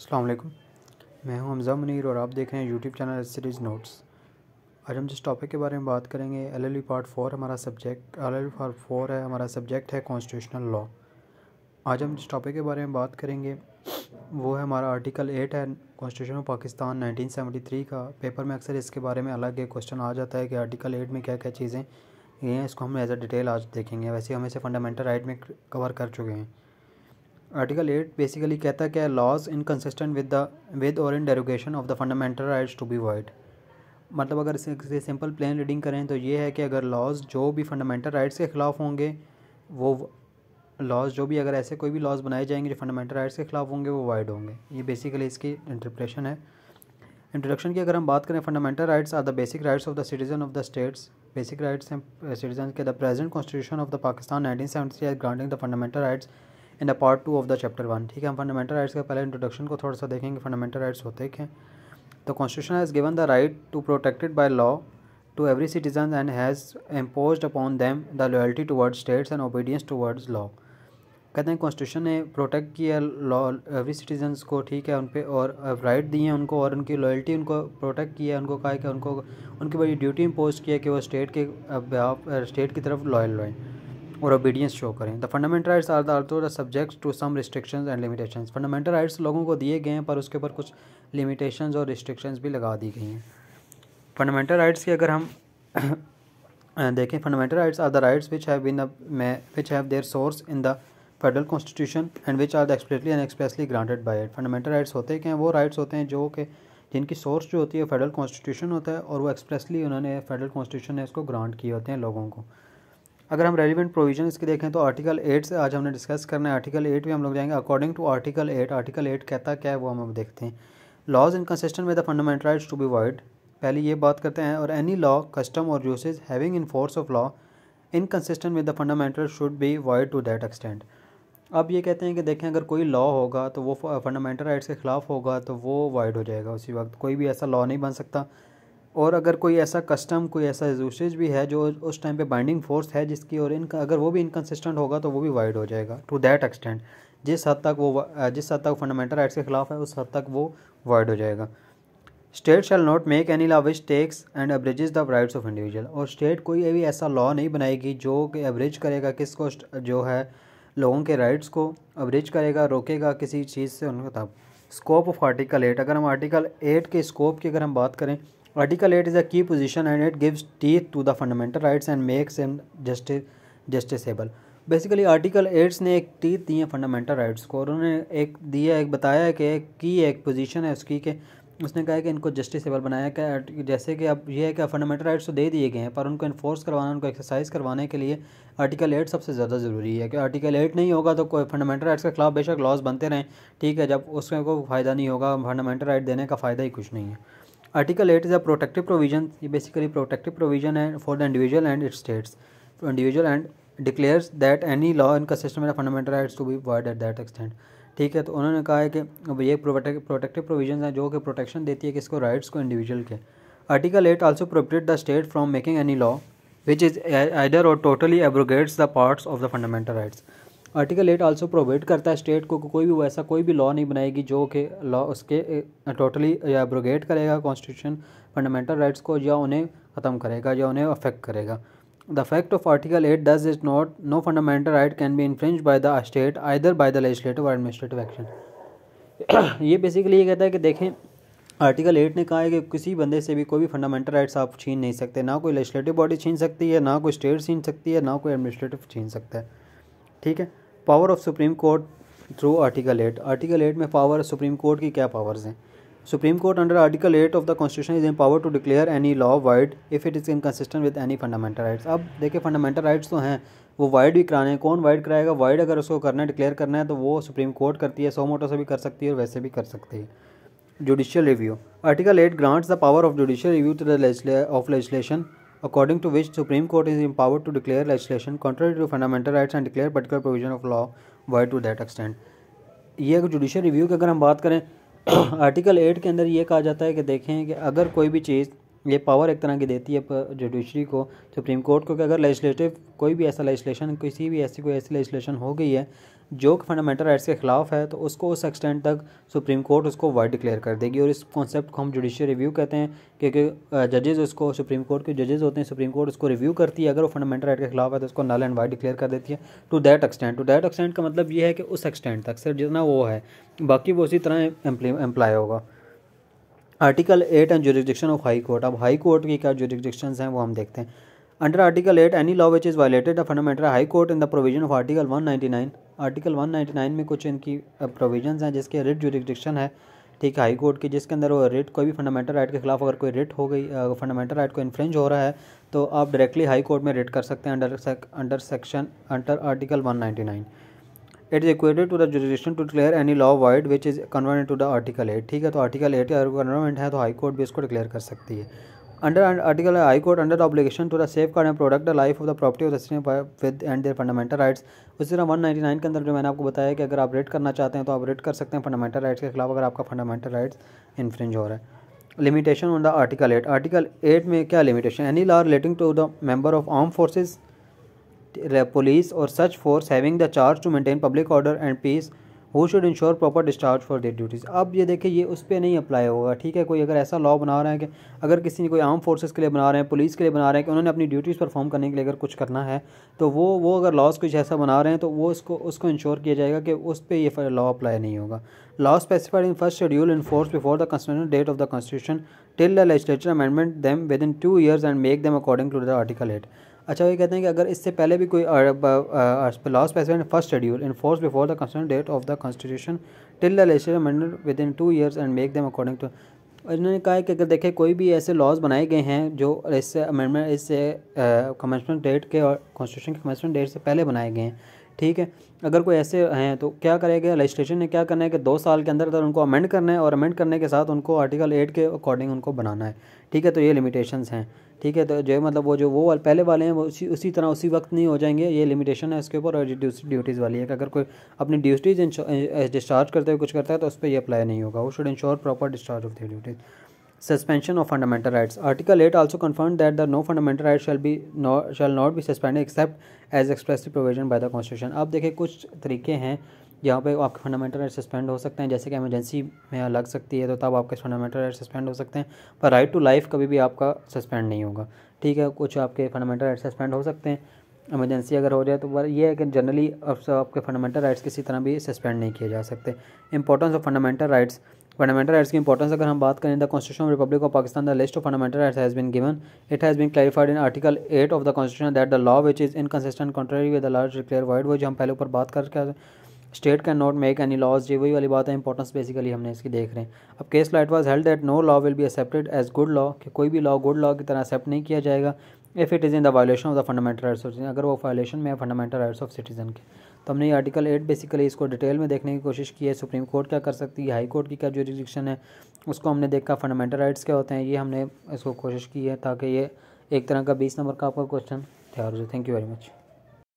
अस्सलाम वालेकुम मैं हूं हमजा मुनीर और आप देख रहे हैं यूट्यूब चैनल सीरीज़ नोट्स आज हम जिस टॉपिक के बारे में बात करेंगे एल एल पार्ट फोर हमारा subject L L part four है हमारा सब्जेक्ट है कॉन्स्टिट्यूशनल लॉ आज हम जिस टॉपिक के बारे में बात करेंगे वो है हमारा आर्टिकल एट है कॉन्स्टिट्यूशन ऑफ पाकिस्तान नाइनटीन का पेपर में अक्सर इसके बारे में अलग एक क्वेश्चन आ जाता है कि आर्टिकल एट में क्या क्या चीज़ें ये हैं इसको हम एज अ डिटेल आज देखेंगे वैसे हम इसे फंडामेंटल राइट में कवर कर चुके हैं आर्टिकल एट बेसिकली कहता है क्या laws consistent with the with और in derogation of the fundamental rights to be void मतलब अगर इसे सिंपल प्लेन रीडिंग करें तो ये है कि अगर लॉज जो भी फंडामेंटल राइट्स के ख़िलाफ़ होंगे वो लॉज जो भी अगर ऐसे कोई भी लॉज बनाए जाएंगे जो फंडामेंटल राइट्स के ख़िलाफ़ होंगे वो वाइड होंगे ये बेसिकली इसकी इंटरप्रेशन है इंट्रोडक्शन की अगर हम बात करें fundamental rights are the basic rights of the citizen of the states basic rights हैं सिटीजन के the present constitution of the Pakistan nineteen seventy granting the fundamental rights in a part two of the chapter one ठीक है हम fundamental rights का पहले introduction को थोड़ा सा देखेंगे फंडामेंटल राइट्स होते हैं the constitution has given the right to protected by law to every citizen and has impose upon them the loyalty towards states and obedience towards law कहते हैं कॉन्स्टिट्यूशन ने प्रोटेक्ट किया लॉ एवरी सिटीजन्स को ठीक है उन पर और राइट दिए हैं उनको और उनकी लॉयल्टी उनको प्रोटेक्ट किया उनको कहा कि उनको उनकी बड़ी ड्यूटी इम्पोज किया कि वो स्टेट के स्टेट की तरफ लॉयल रहें और ओबीडियंस शो करें the fundamental rights are the the subject to some restrictions and limitations fundamental rights लोगों को दिए गए हैं पर उसके ऊपर कुछ लिमिटेशंस और रिस्ट्रिक्शंस भी लगा दी गई हैं फंडामेंटल राइट्स की अगर हम देखें fundamental rights are the rights which have been which have their source in the federal constitution and which are the expressly and expressly granted by it fundamental rights होते हैं वो राइट्स होते हैं जो कि जिनकी सोर्स जो होती है फेडरल कॉन्स्टिट्यूशन होता है और वो एक्सप्रेसली उन्होंने फेडरल कॉन्स्टिट्यूशन ने इसको ग्रांट किए होते हैं लोगों को अगर हम रेलिवेंट प्रोविजन इसके देखें तो आर्टिकल एट से आज हमने डिस्कस करना है आर्टिकल एट में हम लोग जाएंगे according to article eight article eight कहता क्या है वो हम देखते हैं laws consistent with the fundamental rights to be void पहले ये बात करते हैं और एनी लॉ कस्टम और usage having in force of law consistent with the fundamental should be void to that extent अब ये कहते हैं कि देखें अगर कोई लॉ होगा तो वो फंडामेंटल राइट्स के ख़िलाफ़ होगा तो वो वाइड हो जाएगा उसी वक्त कोई भी ऐसा लॉ नहीं बन सकता और अगर कोई ऐसा कस्टम कोई ऐसा यूसेज भी है जो उस टाइम पे बाइंडिंग फोर्स है जिसकी और इनका अगर वो भी इनकन्सिस्टेंट होगा तो वो भी वाइड हो जाएगा टू दैट एक्सटेंट जिस हद तक वो जिस हद तक फंडामेंटल राइट्स के खिलाफ है उस हद तक वो वाइड हो जाएगा state shall not make any law which takes and averages the rights of individual और स्टेट कोई भी ऐसा लॉ नहीं बनाएगी जो कि एवरेज करेगा किस को जो है लोगों के राइट्स को एवरेज करेगा रोकेगा किसी चीज़ से उनका तब स्कोप ऑफ आर्टिकल एट अगर हम आर्टिकल एट के स्कोप की अगर हम बात करें article eight is a key position and it gives teeth to the fundamental rights and makes them justice justiciable basically article eights ने एक टीथ दी है फंडामेंटल राइट्स को और उन्होंने एक दिया एक बताया है कि एक की एक पोजिशन है उसकी के उसने कहा है कि इनको जस्टिसेबल बनाया क्या जैसे कि अब यह है कि फंडामेंटल राइट्स तो दे दिए गए हैं पर उनको इन्फोर्स करवाना उनको एक्सरसाइज करवाने के लिए आर्टिकल एट सबसे ज़्यादा ज़रूरी है कि आर्टिकल एट नहीं होगा तो कोई फंडामेंटल राइट्स के खिलाफ बेशक लॉज बनते रहें ठीक है जब उसमें कोई फ़ायदा नहीं होगा फंडामेंटल राइट देने का फ़ायदा ही कुछ नहीं है article eight is a protective provision ये बेसिकली प्रोटेक्टिव प्रोविजन है for the individual and it states individual and declares that any law system with fundamental rights to be void at that extent ठीक है तो उन्होंने कहा है कि ये प्रोटेक्टिव प्रोविजन है जो कि प्रोटेक्शन देती है किसको राइट्स को इंडिविजुअल के article eight also protect the state from making any law which is either और totally abrogates the parts of the fundamental rights article eight also provide करता है स्टेट को कोई भी वैसा कोई भी लॉ नहीं बनाएगी जो कि लॉ उसके टोटली या ब्रोगेट करेगा कॉन्स्टिट्यूशन फंडामेंटल राइट्स को या उन्हें ख़त्म करेगा या उन्हें अफेक्ट करेगा the fact of article eight does is not no fundamental right can be infringed by the state either by the legislative और एडमिनिस्ट्रेटिव एक्शन ये बेसिकली ये कहता है कि देखें आर्टिकल एट ने कहा है कि किसी बंदे से भी कोई भी फंडामेंटल राइट्स आप छीन नहीं सकते ना कोई लेजिस्लेटिव बॉडी छीन सकती है ना कोई स्टेट छीन सकती है ना कोई एडमिनिस्ट्रेटिव छीन सकता है ठीक है power of supreme court through article eight article eight में पावर सुप्रीम कोर्ट की क्या पावर्स हैं supreme court under article eight of the constitution is in power to declare any law void if it is inconsistent with any fundamental rights अब देखिए fundamental rights तो हैं वो wide भी कराने हैं कौन वाइड कराएगा वाइड अगर उसको करना है डिक्लेयर करना है तो वो सुप्रीम कोर्ट करती है सौ मोटो से भी कर सकती है और वैसे भी कर सकती है judicial review article eight grants the power of judicial review to the of legislation according to which Supreme Court is empowered to declare legislation contrary to fundamental rights and declare particular provision of law void to that extent. ये अगर judicial review की अगर हम बात करें article eight के अंदर ये कहा जाता है कि देखें कि अगर कोई भी चीज़ ये पावर एक तरह की देती है जुडिशरी को सुप्रीम कोर्ट को कि अगर लेजिस्लेटिव कोई भी ऐसा लेजिस्लेशन किसी भी ऐसी कोई ऐसी लेजिस्लेशन हो गई है जो कि फंडामेंटल राइट्स के खिलाफ है तो उसको उस एक्सटेंड तक सुप्रीम कोर्ट उसको वाइड डिक्लेयर कर देगी और इस कॉन्सेप्ट को हम जुडिशियल रिव्यू कहते हैं क्योंकि जजेस उसको सुप्रीम कोर्ट के जजेस होते हैं सुप्रीम कोर्ट उसको रिव्यू करती है अगर वो फंडामेंटल राइट के खिलाफ है तो उसको नल एंड वाइड डिक्लेयर कर देती है to that extent to that extent का मतलब ये है कि उस एक्सटेंड तक सिर्फ जितना वो है बाकी वो उसी तरह एम्प्लाई होगा article eight and jurisdiction of high court अब हाई कोर्ट की क्या जुरिस्डिक्शन हैं वो हम देखते हैं under article eight any law which is violated a fundamental high court in the provision of article nine article nine में कुछ इनकी प्रोविजन हैं जिसके रिट जुरिस्डिक्शन है ठीक है हाई कोर्ट की जिसके अंदर वो रिट कोई भी फंडामेंटल राइट के खिलाफ अगर कोई रिट हो गई फंडामेंटल राइट को इन्फ्रेंज हो रहा है तो आप डायरेक्टली हाई कोर्ट में रिट कर सकते हैं under under section under article one nine it is equated to the judicial to declare any law void which is converted to the article eight ठीक है तो आर्टिकल एट अगर कन्वर्मेंट है तो हाई कोर्ट भी इसको डिक्लेयर कर सकती है under article high court under obligation to the safeguard and protect the life of the property of then with and their fundamental rights उसी तरह वन नाइन के अंदर जो मैंने आपको बताया कि अगर आप रेट करना चाहते हैं तो आप रेट कर सकते हैं फंडामेंटल राइट्स के खिलाफ अगर आपका फंडामेंटल राइट्स इन्फ्रिंज हो रहा है limitation on the article eight article eight में क्या limitation any law relating to the member of arm forces police और such force having the charge to maintain public order and peace who should ensure proper discharge for their duties अब ये देखिए ये उस पर नहीं अप्लाई होगा ठीक है कोई अगर ऐसा लॉ बना रहा है कि अगर किसी ने कोई आर्म फोर्सेस के लिए बना रहे हैं पुलिस के लिए बना रहे हैं कि उन्होंने अपनी ड्यूटीज़ परफॉर्म करने के लिए अगर कुछ करना है तो वो वो अगर लॉस कुछ ऐसा बना रहे हैं तो वो उसको उसको इंश्योर किया जाएगा कि उस पर यह लॉ अप्लाई नहीं होगा law specified in first schedule in force before the constitution date of the constitution till the legislature amendment them within two years and make them according to the article eight अच्छा ये कहते हैं कि अगर इससे पहले भी कोई laws specified first schedule in force before the constant date of the constitution till the legislative मंडल within two years and make them according to इन्होंने कहा है कि अगर देखे कोई भी ऐसे लॉज बनाए गए हैं जो इससे अमेंडमेंट इससे कमेंसमेंट डेट के और कॉन्स्टिट्यूशन के कमेंसमेंट डेट से पहले बनाए गए हैं ठीक है अगर कोई ऐसे हैं तो क्या करेगा रजिस्ट्रेशन ने क्या करना है कि दो साल के अंदर अंदर उनको अमेंड करना है और अमेंड करने के साथ उनको आर्टिकल एट के अकॉर्डिंग उनको बनाना है ठीक है तो ये लिमिटेशंस हैं ठीक है तो जो है मतलब वो जो वो वाले पहले वाले हैं वो उसी उसी तरह उसी वक्त नहीं हो जाएंगे ये लिमिटेशन है इसके ऊपर और ड्यूटीज़ वाली है कि अगर कोई अपनी ड्यूटीज डिस्चार्ज करते हुए कुछ करता है तो उस पर यह अप्लाई नहीं होगा वो should ensure proper discharge of the duties suspension of fundamental rights article eight also confirm that the no fundamental right shall be not shall not be suspended except as expressive provision by the constitution अब देखिए कुछ तरीके हैं जहाँ पे आपके fundamental right suspend हो सकते हैं जैसे कि एमरजेंसी में लग सकती है तो तब आपके फंडामेंटल राइट सस्पेंड हो सकते हैं पर राइट टू लाइफ कभी भी आपका सस्पेंड नहीं होगा ठीक है कुछ आपके फंडामेंटल राइट सस्पेंड हो सकते हैं एमरजेंसी अगर हो जाए तो यह है कि जनरली आपके फंडामेंटल राइट्स किसी तरह भी सस्पेंड नहीं किए जा सकते importance of fundamental rights fundamental rights की इंपॉर्टेंस अगर हम बात करें the constitution republic of Pakistan the list of fundamental rights has been given it has been clarified in article eight of the constitution that the law which is inconsistent country with the large declare void वो जो हम पहले ऊपर बात करके state can not make any laws ये वही वाली बात है इंपॉर्टेंस बेसिकली हमने इसकी देख रहे हैं अब case law it was held that no law will be accepted as good law कि कोई भी लॉ गुड लॉ की तरह एक्सेप्ट नहीं किया जाएगा if it is in the violation of the fundamental rights of अगर वो वायलेशन में है फंडामेंटल राइट्स ऑफ सिटीजन के तो हमने ये आर्टिकल एट बेसिकली इसको डिटेल में देखने की कोशिश की है सुप्रीम कोर्ट क्या कर सकती है हाई कोर्ट की क्या जोरिडिक्शन है उसको हमने देखा फंडामेंटल राइट्स क्या होते हैं ये हमने इसको कोशिश की है ताकि ये एक तरह का बीस नंबर का आपका क्वेश्चन तैयार हो जाए थैंक यू वेरी मच